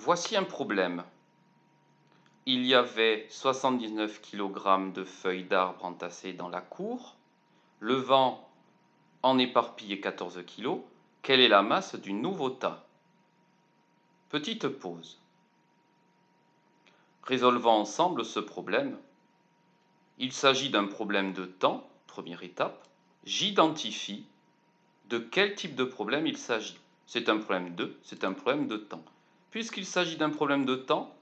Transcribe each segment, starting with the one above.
Voici un problème. Il y avait 79 kg de feuilles d'arbres entassées dans la cour. Le vent en éparpillait 14 kg. Quelle est la masse du nouveau tas Petite pause. Résolvons ensemble ce problème. Il s'agit d'un problème de temps, première étape. J'identifie de quel type de problème il s'agit. C'est un problème de, c'est un problème de temps. Puisqu'il s'agit d'un problème de temps,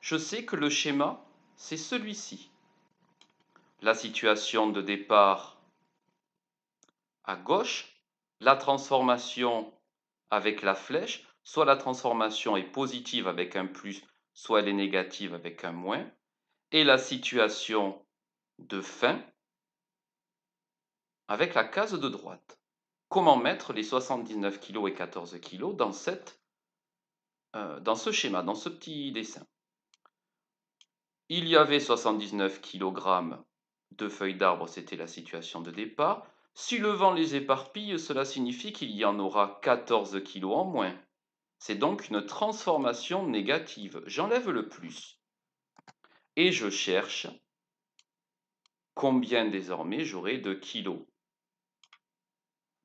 je sais que le schéma, c'est celui-ci. La situation de départ à gauche, la transformation avec la flèche, soit la transformation est positive avec un plus, soit elle est négative avec un moins, et la situation de fin avec la case de droite. Comment mettre les 79 kg et 14 kg dans cette euh, dans ce schéma, dans ce petit dessin, il y avait 79 kg de feuilles d'arbre, c'était la situation de départ. Si le vent les éparpille, cela signifie qu'il y en aura 14 kg en moins. C'est donc une transformation négative. J'enlève le plus. Et je cherche combien désormais j'aurai de kilos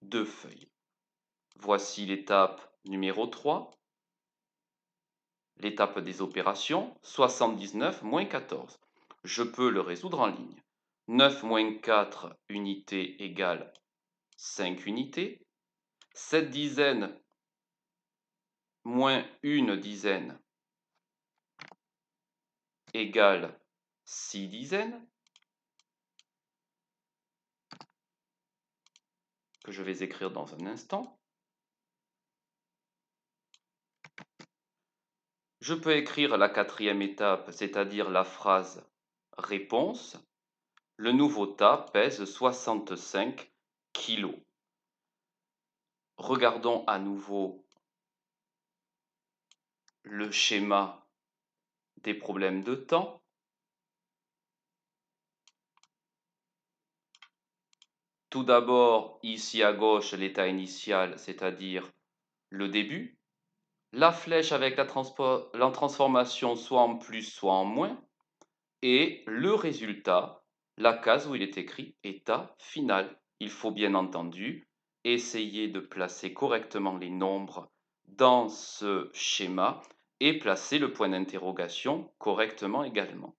de feuilles. Voici l'étape numéro 3 l'étape des opérations, 79 moins 14. Je peux le résoudre en ligne. 9 moins 4 unités égale 5 unités. 7 dizaines moins 1 dizaine égale 6 dizaines que je vais écrire dans un instant. Je peux écrire la quatrième étape, c'est-à-dire la phrase réponse. Le nouveau tas pèse 65 kg. Regardons à nouveau le schéma des problèmes de temps. Tout d'abord, ici à gauche, l'état initial, c'est-à-dire le début la flèche avec la, transformation soit en plus, soit en moins, et le résultat, la case où il est écrit état final. Il faut bien entendu essayer de placer correctement les nombres dans ce schéma et placer le point d'interrogation correctement également.